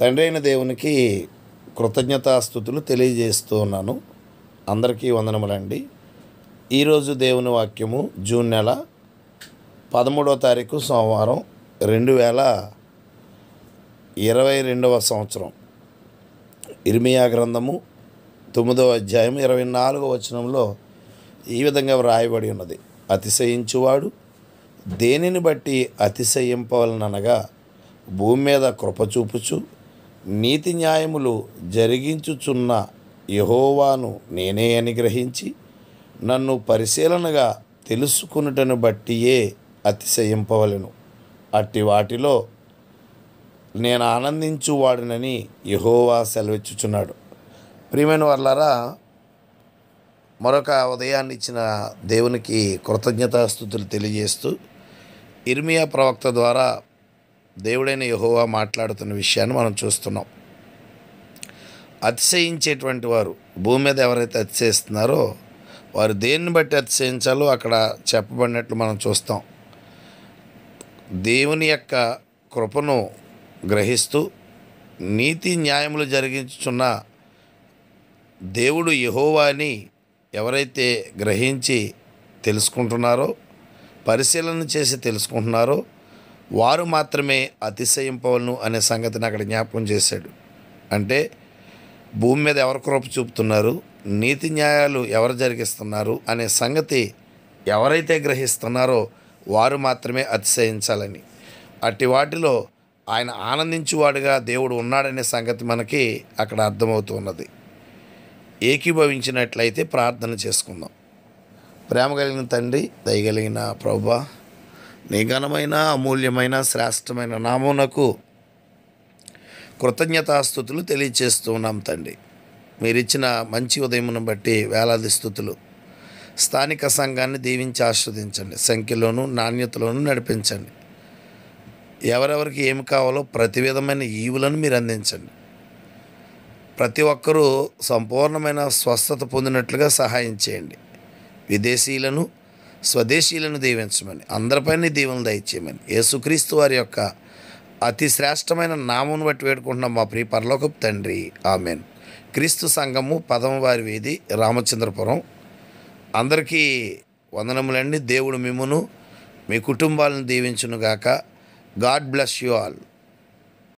తండ్రైన దేవునికి కృతజ్ఞతాస్థుతులు తెలియజేస్తూ ఉన్నాను అందరికీ వందనములండి ఈరోజు దేవుని వాక్యము జూన్ నెల పదమూడో తారీఖు సోమవారం రెండు వేల ఇరవై రెండవ సంవత్సరం ఇర్మియా గ్రంథము తొమ్మిదవ అధ్యాయం ఇరవై నాలుగవ వచనంలో ఈ విధంగా వ్రాయబడి ఉన్నది అతిశయించువాడు దేనిని బట్టి అతిశయింపవలనగా భూమి మీద కృప చూపుచు నీతి న్యాయములు జరిగించుచున్న యహోవాను నేనే అని గ్రహించి నన్ను పరిశీలనగా తెలుసుకునుటను బట్టియే అతిశయింపవలను అట్టి వాటిలో నేను ఆనందించువాడినని యహోవా సెలవిచ్చుచున్నాడు ప్రియమైన వర్లారా మరొక ఉదయాన్ని ఇచ్చిన దేవునికి కృతజ్ఞతాస్థుతులు తెలియజేస్తూ ఇర్మియా ప్రవక్త ద్వారా దేవుడైన యహోవా మాట్లాడుతున్న విషయాన్ని మనం చూస్తున్నాం అతిశయించేటువంటి వారు భూమి మీద ఎవరైతే అతిశయిస్తున్నారో వారు దేన్ని బట్టి అతిశయించాలో అక్కడ చెప్పబడినట్లు మనం చూస్తాం దేవుని యొక్క కృపను గ్రహిస్తూ నీతి న్యాయములు జరిగించుచున్న దేవుడు యహోవాని ఎవరైతే గ్రహించి తెలుసుకుంటున్నారో పరిశీలన చేసి తెలుసుకుంటున్నారో వారు మాత్రమే అతిశయింపవలను అనే సంగతిని అక్కడ జ్ఞాపకం చేశాడు అంటే భూమి మీద ఎవరి కృప చూపుతున్నారు నీతి న్యాయాలు ఎవరు జరిగిస్తున్నారు అనే సంగతి ఎవరైతే గ్రహిస్తున్నారో వారు మాత్రమే అతిశయించాలని అట్టి వాటిలో ఆయన ఆనందించువాడుగా దేవుడు ఉన్నాడనే సంగతి మనకి అక్కడ అర్థమవుతున్నది ఏకీభవించినట్లయితే ప్రార్థన చేసుకుందాం ప్రేమ కలిగిన తండ్రి దయగలిగిన ప్రభా నీ ఘనమైన అమూల్యమైన శ్రేష్టమైన నామూనకు కృతజ్ఞతాస్థుతులు తెలియచేస్తూ ఉన్నాం తండ్రి మీరిచ్చిన మంచి ఉదయమును బట్టి వేలాది స్థుతులు స్థానిక సంఘాన్ని దీవించి ఆస్వాదించండి సంఖ్యలోనూ నాణ్యతలోనూ నడిపించండి ఎవరెవరికి ఏమి కావాలో ప్రతి విధమైన ఈవులను మీరు అందించండి ప్రతి ఒక్కరూ సంపూర్ణమైన స్వస్థత పొందినట్లుగా సహాయం చేయండి విదేశీయులను స్వదేశీయులను దీవించమని అందరిపైన దీవెనలు దయచేయమని యేసుక్రీస్తు వారి యొక్క అతి శ్రేష్టమైన నామం బట్టి వేడుకుంటున్నాం మా ప్రియ పర్లోకపు తండ్రి ఆమెన్ క్రీస్తు సంఘము పదమవారి వీధి రామచంద్రపురం అందరికీ వందనములండి దేవుడు మిమ్మును మీ కుటుంబాలను దీవించునుగాక గాడ్ బ్లెస్ యు ఆల్